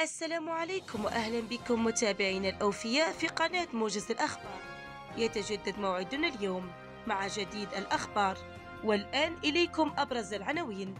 السلام عليكم وأهلا بكم متابعينا الأوفياء في قناة موجز الأخبار يتجدد موعدنا اليوم مع جديد الأخبار والآن إليكم أبرز العناوين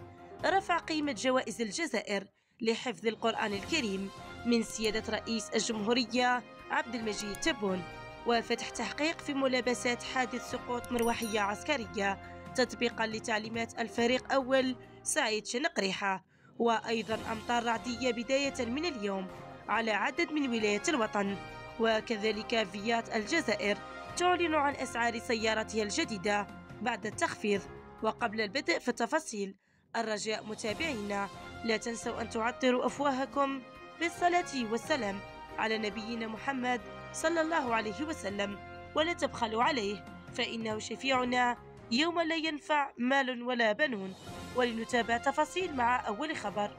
رفع قيمة جوائز الجزائر لحفظ القرآن الكريم من سيادة رئيس الجمهورية عبد المجيد تبون وفتح تحقيق في ملابسات حادث سقوط مروحية عسكرية تطبيقا لتعليمات الفريق أول سعيد شنقريحة وأيضا أمطار رعدية بداية من اليوم على عدد من ولايات الوطن وكذلك فيات الجزائر تعلن عن أسعار سيارتها الجديدة بعد التخفيض وقبل البدء في التفاصيل الرجاء متابعينا لا تنسوا أن تعطروا أفواهكم بالصلاة والسلام على نبينا محمد صلى الله عليه وسلم ولا تبخلوا عليه فإنه شفيعنا يوم لا ينفع مال ولا بنون ولنتابع تفاصيل مع أول خبر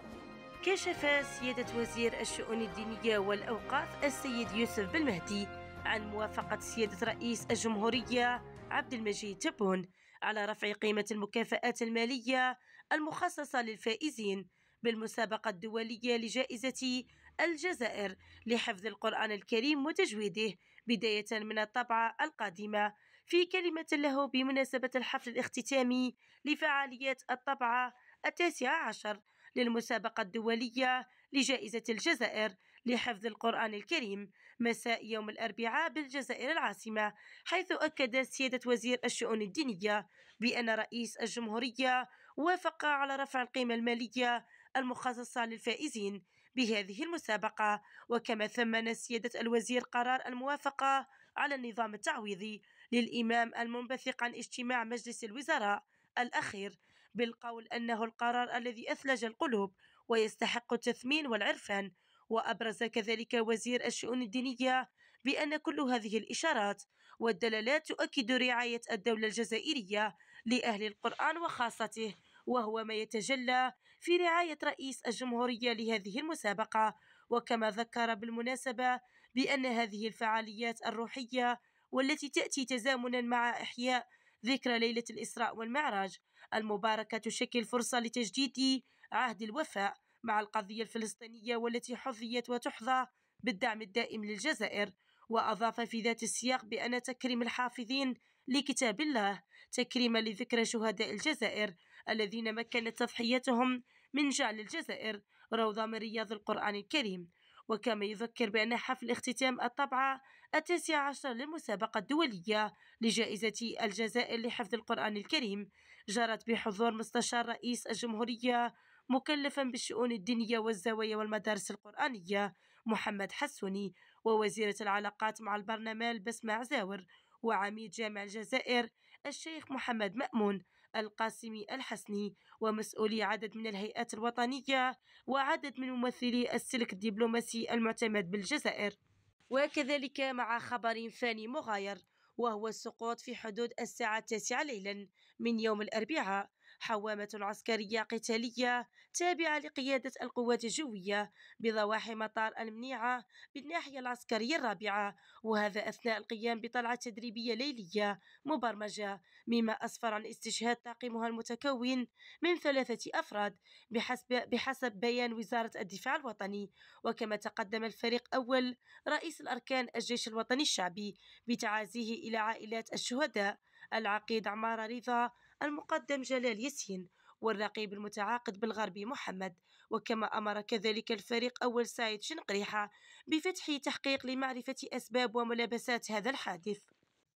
كشف سيادة وزير الشؤون الدينية والأوقاف السيد يوسف بن مهدي عن موافقة سيادة رئيس الجمهورية عبد المجيد تبون على رفع قيمة المكافآت المالية المخصصة للفائزين بالمسابقة الدولية لجائزة الجزائر لحفظ القرآن الكريم وتجويده بداية من الطبعة القادمة في كلمة له بمناسبة الحفل الاختتامي لفعاليات الطبعة التاسعة عشر للمسابقة الدولية لجائزة الجزائر لحفظ القرآن الكريم مساء يوم الأربعاء بالجزائر العاصمة حيث أكد سيادة وزير الشؤون الدينية بأن رئيس الجمهورية وافق على رفع القيمة المالية المخصصة للفائزين بهذه المسابقة وكما ثمن سيادة الوزير قرار الموافقة على النظام التعويضي للإمام المنبثق عن اجتماع مجلس الوزراء الأخير بالقول أنه القرار الذي أثلج القلوب ويستحق التثمين والعرفان وأبرز كذلك وزير الشؤون الدينية بأن كل هذه الإشارات والدلالات تؤكد رعاية الدولة الجزائرية لأهل القرآن وخاصته وهو ما يتجلى في رعاية رئيس الجمهورية لهذه المسابقة وكما ذكر بالمناسبة بأن هذه الفعاليات الروحية والتي تأتي تزامنا مع إحياء ذكرى ليلة الإسراء والمعراج المباركة تشكل فرصة لتجديد عهد الوفاء مع القضية الفلسطينية والتي حظيت وتحظى بالدعم الدائم للجزائر وأضاف في ذات السياق بأن تكريم الحافظين لكتاب الله تكريما لذكرى شهداء الجزائر الذين مكنت تضحيتهم من جعل الجزائر روضة من رياض القرآن الكريم وكما يذكر بأن حفل اختتام الطبعة التاسعة عشر للمسابقة الدولية لجائزة الجزائر لحفظ القرآن الكريم جرت بحضور مستشار رئيس الجمهورية مكلفا بالشؤون الدينية والزوايا والمدارس القرآنية محمد حسوني ووزيرة العلاقات مع البرلمان بسمة عزاور وعميد جامع الجزائر الشيخ محمد مأمون القاسمي الحسني ومسؤولي عدد من الهيئات الوطنية وعدد من ممثلي السلك الدبلوماسي المعتمد بالجزائر وكذلك مع خبر ثاني مغاير وهو السقوط في حدود الساعة التاسعة ليلا من يوم الأربعاء حوامة عسكرية قتالية تابعة لقيادة القوات الجوية بضواحي مطار المنيعة بالناحية العسكرية الرابعة وهذا أثناء القيام بطلعة تدريبية ليلية مبرمجة مما أسفر عن استشهاد طاقمها المتكون من ثلاثة أفراد بحسب, بحسب بيان وزارة الدفاع الوطني وكما تقدم الفريق أول رئيس الأركان الجيش الوطني الشعبي بتعازيه إلى عائلات الشهداء العقيد عمار رضا المقدم جلال يسين والرقيب المتعاقد بالغربي محمد وكما أمر كذلك الفريق أول سايد شنقريحة بفتح تحقيق لمعرفة أسباب وملابسات هذا الحادث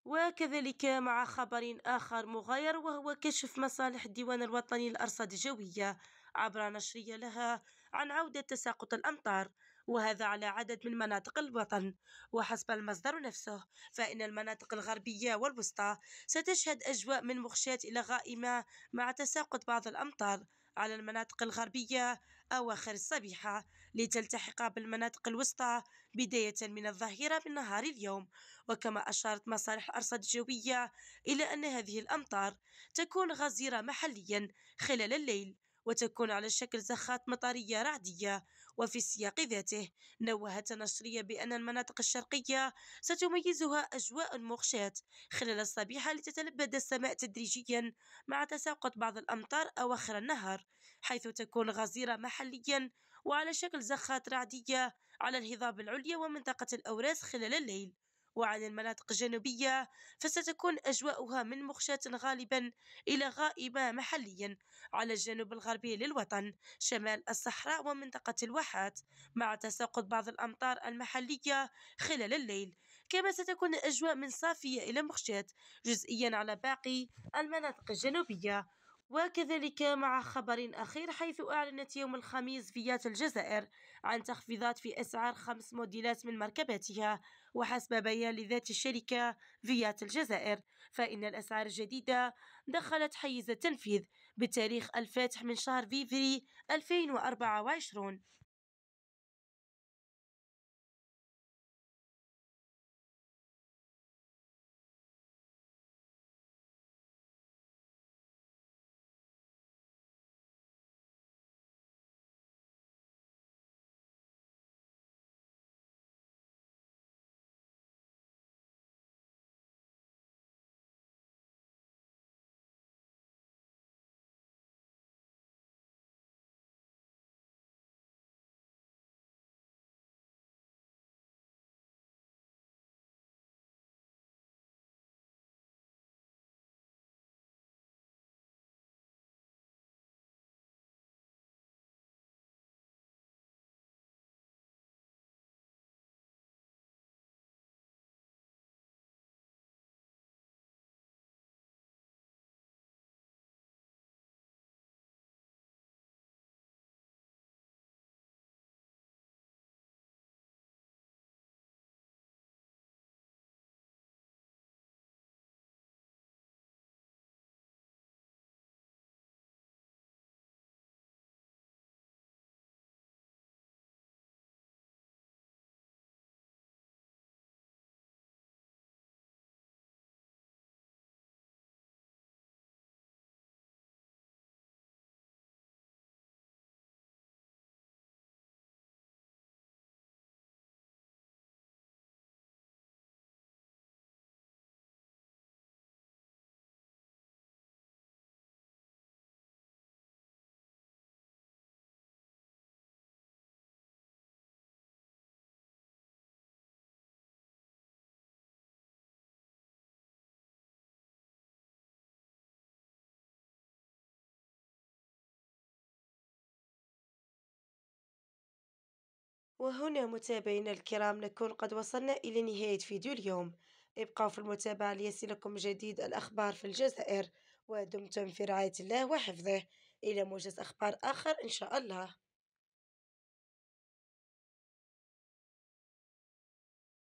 وكذلك مع خبر آخر مغاير وهو كشف مصالح الديوان الوطني للأرصاد الجوية عبر نشرية لها عن عودة تساقط الأمطار وهذا على عدد من مناطق الوطن وحسب المصدر نفسه فإن المناطق الغربية والوسطى ستشهد أجواء من مخشاة إلى غائمة مع تساقط بعض الأمطار على المناطق الغربية أواخر الصبيحة لتلتحق بالمناطق الوسطى بداية من الظهيرة من نهار اليوم وكما أشارت مصالح أرصاد الجوية إلى أن هذه الأمطار تكون غزيرة محليا خلال الليل وتكون على شكل زخات مطرية رعدية وفي السياق ذاته نوهت نشرية بأن المناطق الشرقية ستميزها أجواء مغشاة خلال الصبيحة لتتلبد السماء تدريجيا مع تساقط بعض الأمطار أواخر النهار حيث تكون غزيرة محليا وعلى شكل زخات رعدية على الهضاب العليا ومنطقة الأوراس خلال الليل وعلى المناطق الجنوبية فستكون أجواؤها من مخشاة غالبا إلى غائمة محليا على الجنوب الغربي للوطن شمال الصحراء ومنطقة الواحات مع تساقط بعض الأمطار المحلية خلال الليل كما ستكون الأجواء من صافية إلى مخشاة جزئيا على باقي المناطق الجنوبية وكذلك مع خبر أخير حيث أعلنت يوم الخميس فيات الجزائر عن تخفيضات في أسعار خمس موديلات من مركباتها وحسب بيان لذات الشركة فيات الجزائر فإن الأسعار الجديدة دخلت حيز التنفيذ بتاريخ الفاتح من شهر فيفري 2024 وهنا متابعينا الكرام نكون قد وصلنا إلى نهاية فيديو اليوم ابقوا في المتابعة ليصلكم جديد الأخبار في الجزائر ودمتم في رعاية الله وحفظه إلى موجز أخبار آخر إن شاء الله